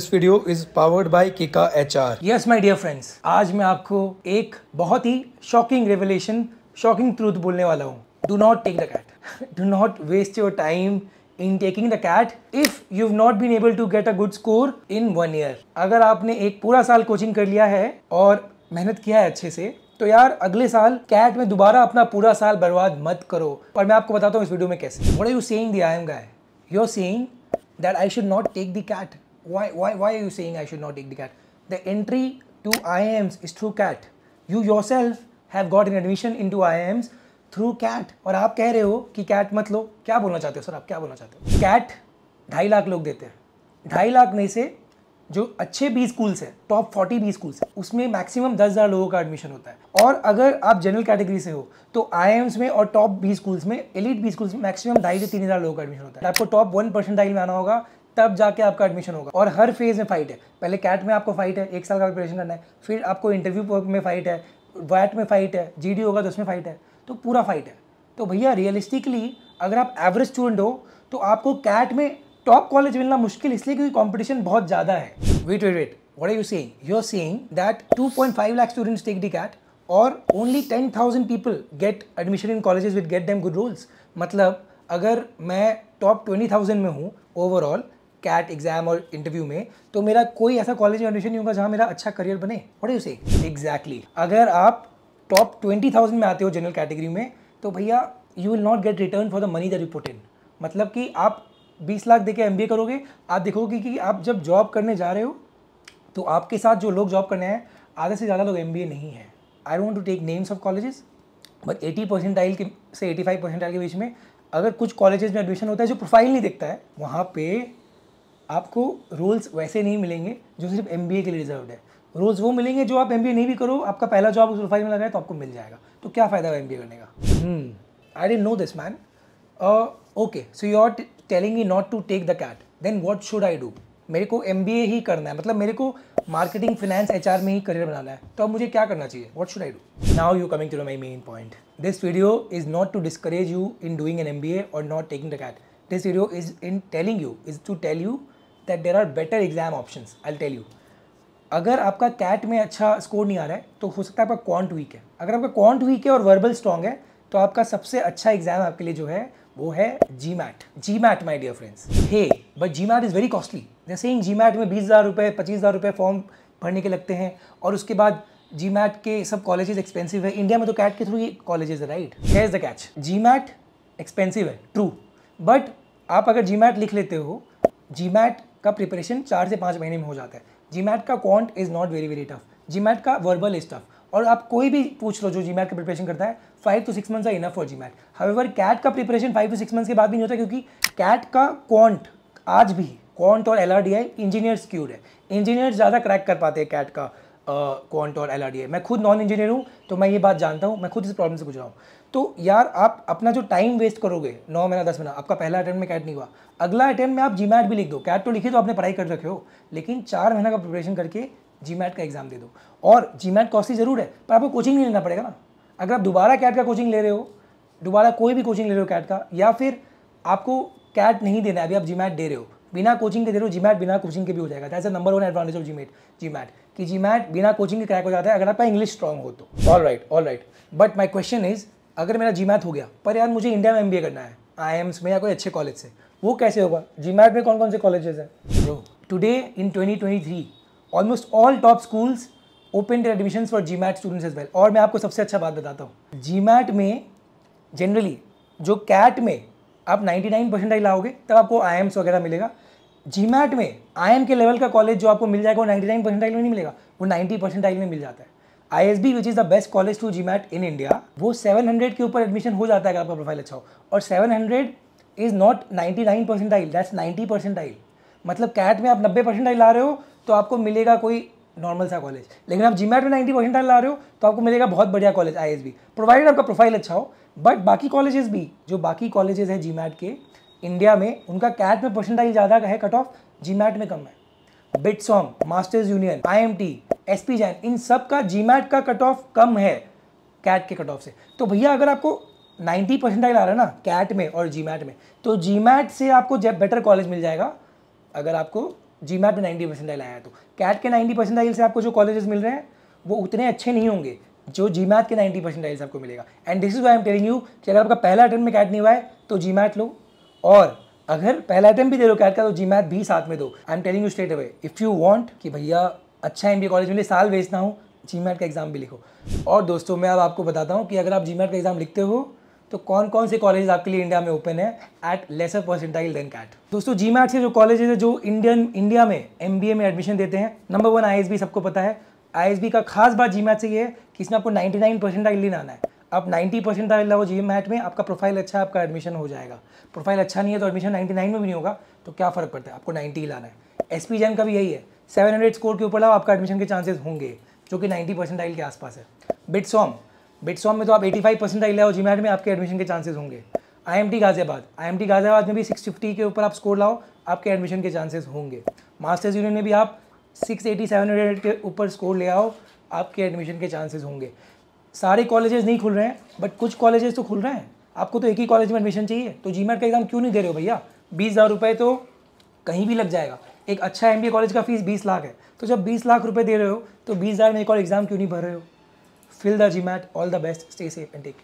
This video is powered by Kika HR yes my dear friends आज मैं आपको एक बहुत ही शॉकिंग रेवलेशन शॉकिंग ट्रूथ बोलने वाला हूँ do not take the CAT do not waste your time in taking the CAT if you not been able to get a good score in one year अगर आपने एक पूरा साल coaching कर लिया है और मेहनत किया है अच्छे से तो यार अगले साल कैट में दोबारा अपना पूरा साल बर्बाद मत करो पर मैं आपको बताता हूँ इस वीडियो में कैसे what you saying the I am guy you are saying that I should not take the CAT why, why, why are you saying I should not take the CAT? The entry to IIMs is through CAT. You yourself have got an admission into IIMs through CAT. और आप कह रहे हो कि CAT मत लो क्या बोलना चाहते हो सर आप क्या बोलना चाहते हो CAT ढाई लाख लोग देते हैं ढाई लाख में से जो अच्छे बी स्कूल्स हैं टॉप फोर्टी बी स्कूल्स हैं उसमें मैक्सिमम दस हज़ार लोगों का एडमिशन होता है और अगर आप जनरल कैटेगरी से हो तो आई में और टॉप बी स्कूल्स में एलिट बी स्कूल्स में मैक्सिमम ढाई से तीन हज़ार लोगों का एडमिशन होता है आपको टॉप वन परसेंटाइल में आना होगा तब जाके आपका एडमिशन होगा और हर फेज़ में फाइट है पहले कैट में आपको फाइट है एक साल का प्रिपरेशन करना है फिर आपको इंटरव्यू में फाइट है वैट में फाइट है जी होगा तो उसमें फाइट है तो पूरा फाइट है तो भैया रियलिस्टिकली अगर आप एवरेज स्टूडेंट हो तो आपको कैट में टॉप कॉलेज मिलना मुश्किल इसलिए क्योंकि कॉम्पिटिशन बहुत ज़्यादा है wait wait wait you are seeing that two point five lakh students take the CAT और only ten thousand people get admission in colleges with get them good rules मतलब अगर मैं टॉप ट्वेंटी थाउजेंड में हूँ overall CAT exam और interview में तो मेरा कोई ऐसा कॉलेज एडमिशन नहीं होगा जहाँ मेरा अच्छा करियर बने और यू से एग्जैक्टली अगर आप टॉप ट्वेंटी थाउजेंड में आते हो जनरल कैटेगरी में तो भैया you will not get return for the money that you put in मतलब कि आप बीस लाख दे के एम करोगे आप देखोगे कि आप जब जॉब करने जा रहे हो तो आपके साथ जो लोग जॉब करने हैं आधे से ज़्यादा लोग एम नहीं है I don't to take names of colleges but eighty percentile के से एटी फाइव परसेंटाइल के बीच में अगर कुछ कॉलेजेस में एडमिशन होता है जो प्रोफाइल नहीं देखता है वहाँ पे आपको रोल्स वैसे नहीं मिलेंगे जो सिर्फ एम के लिए रिजर्व है रोल्स वो मिलेंगे जो आप एम नहीं भी करो आपका पहला जॉब उस प्रोफाइल में लगाए तो आपको मिल जाएगा तो क्या फ़ायदा है एम करने का I don't know this man okay so you are telling me not to take the CAT then what should I do मेरे को एम ही करना है मतलब मेरे को मार्केटिंग फाइनेंस एच में ही करियर बनाना है तो अब मुझे क्या करना चाहिए what should I do now you coming to my main point this video is not to discourage you in doing an M और not taking the CAT this video is in telling you is to tell you that there are better exam option I tell you अगर आपका cat में अच्छा score नहीं आ रहा है तो हो सकता है आपका क्वांट वीक है अगर आपका क्वांट वीक है और वर्बल स्ट्रॉन्ग है तो आपका सबसे अच्छा एग्जाम आपके लिए जो है वो है GMAT GMAT my dear friends hey but GMAT is very costly जैसे ही जी मैट में बीस हज़ार रुपये पच्चीस हज़ार रुपये फॉर्म भरने के लगते हैं और उसके बाद जी मैट के सब कॉलेजेस एक्सपेंसिव है इंडिया में तो कैट के थ्रू ही कॉलेजेस है राइट है is the catch GMAT expensive है ट्रू बट आप अगर जी मैट लिख लेते हो जी मैट का प्रिपरेशन चार से पाँच महीने में हो जाता है जी का quant is not very very tough G का वर्बल इज टफ और आप कोई भी पूछ लो जो जी का प्रिपरेशन करता है five to six months are enough for GMAT however CAT का preparation five to six months के बाद भी नहीं होता क्योंकि कैट का क्वांट आज भी क्वांट और एल इंजीनियर्स क्यूड है इंजीनियर ज़्यादा क्रैक कर पाते हैं कैट का क्वांट और एल मैं खुद नॉन इंजीनियर हूँ तो मैं ये बात जानता हूँ मैं खुद इस प्रॉब्लम से गुजरा हूँ तो यार आप अपना जो टाइम वेस्ट करोगे नौ महीना दस महीना आपका पहला अटैम्प्ट में कैट नहीं हुआ अगला अटैम्प्ट में आप जी भी लिख दो कैट तो लिखी तो आपने पढ़ाई कर रखे हो लेकिन चार महीना का प्रिपरेशन करके जी का एग्जाम दे दो और जी मैट ज़रूर है पर आपको कोचिंग नहीं लेना पड़ेगा ना अगर आप दोबारा कैट का कोचिंग ले रहे हो दोबारा कोई भी कोचिंग ले रहे हो कैट का या फिर आपको कैट नहीं देना अभी आप जी दे रहे हो बिना कोचिंग के दे रहे हो जी बिना कोचिंग के भी हो जाएगा that's number one advantage of GMAT GMAT कि जी मैट बिना कोचिंग के क्रैक हो जाता है अगर आपका इंग्लिश स्ट्रॉन्ग हो तो all right all right but my question is अगर मेरा जी हो गया पर यार मुझे इंडिया में एम करना है आई में या कोई अच्छे कॉलेज से वो कैसे होगा जी में कौन कौन से कॉलेजेस हैं bro today in 2023 almost all top schools open to admission for GMAT students as well और मैं आपको सबसे अच्छा बात बताता हूँ जी में जनरली जो कैट में आप 99 नाइन परसेंटाइल लाओगे तब आपको आई वगैरह मिलेगा जी में आई के लेवल का कॉलेज जो आपको मिल जाएगा वो 99 नाइन परसेंटाइल में नहीं मिलेगा वो 90 परसेंट में मिल जाता है I S B which is the best college to GMAT in India वो 700 के ऊपर एडमिशन हो जाता है अगर आपका प्रोफाइल अच्छा हो और 700 is not ninety nine percentile that's percentile मतलब कैट में आप नब्बे परसेंट आइल ला रहे हो तो आपको मिलेगा कोई नॉर्मल सा कॉलेज लेकिन आप जी मैट में नाइन्टी परसेंट आइल ला रहे हो तो आपको मिलेगा बहुत बढ़िया college I S B provided आपका प्रोफाइल अच्छा हो बट बाकी कॉलेजेस भी जो बाकी कॉलेजेस हैं जी मैट के इंडिया में उनका कैट में आइल ज़्यादा है कट ऑफ जी मैट में कम है BITSoM Masters Union I M T S P Jain इन सब का जी का कट ऑफ कम है कैट के कट ऑफ से तो भैया अगर आपको 90 परसेंटाइल आ रहा है ना कैट में और जी में तो जी से आपको जब बेटर कॉलेज मिल जाएगा अगर आपको जी मैट में नाइन्टी परसेंटाइल आया तो कैट के नाइन्टी परसेंटाइल से आपको जो कॉलेजेस मिल रहे हैं वो उतने अच्छे नहीं होंगे जो जी मैट के नाइन्टी परसेंटाइल से आपको मिलेगा and this is why I'm telling you कि अगर आपका पहला अटैम्प में कैट नहीं हुआ है तो जी मैट लो और अगर पहला अटैम्प भी दे लो कैट का तो जी मैट भी साथ में दो I am telling you straight away if you want कि भैया अच्छा एम कॉलेज मिले साल भेजता हूँ जी का एग्ज़ाम भी लिखो और दोस्तों मैं अब आपको बताता हूँ कि अगर आप जी का एग्ज़ाम लिखते हो तो कौन कौन से कॉलेज आपके लिए इंडिया में ओपन है at lesser percentile then CAT दोस्तों जी से जो कॉलेज है जो इंडियन इंडिया में एम में एडमिशन देते हैं नंबर वन आई सबको पता है आई का खास बात जी से ये है कि इसमें आपको नाइन्टी नाइन परसेंटाइल आना है आप 90 परसेंट आए लाओ जी मैट में आपका प्रोफाइल अच्छा है आपका एडमिशन हो जाएगा प्रोफाइल अच्छा नहीं है तो एडमिशन 99 में भी नहीं होगा तो क्या फ़र्क पड़ता है आपको 90 ही लाना है एस जैन का भी यही है सेवन हंड्रेड स्कोर के ऊपर लाओ आपका एडमिशन के चांसेस होंगे जो कि नाइन्टी परसेंटाइल के आसपास है बिटसॉम बिटसॉम में तो आप एटी फाइव परसेंटाइल लाओ जी जीमैट में आपके एडमिशन के चांसेस होंगे आईएमटी गाजियाबाद आईएमटी गाजियाबाद में भी सिक्स फिफ्टी के ऊपर आप स्कोर लाओ आपके एडमिशन के चांसेस होंगे मास्टर्स यूनियन में भी आप सिक्स एटी सेवन हंड्रेड के ऊपर स्कोर ले आओ आपके एडमिशन के चांसेस होंगे सारे कॉलेजेस नहीं खुल रहे हैं बट कुछ कॉलेजेस तो खुल रहे हैं आपको तो एक ही कॉलेज में एडमिशन चाहिए तो जी का एग्ज़ाम क्यों नहीं दे रहे हो भैया बीस हज़ार रुपये तो कहीं भी लग जाएगा एक अच्छा एम कॉलेज का फीस बीस लाख है तो जब बीस लाख रुपये दे रहे हो तो बीस हज़ार में एक और एग्ज़ाम क्यों नहीं भर रहे हो fill the GMAT all the best stay safe and take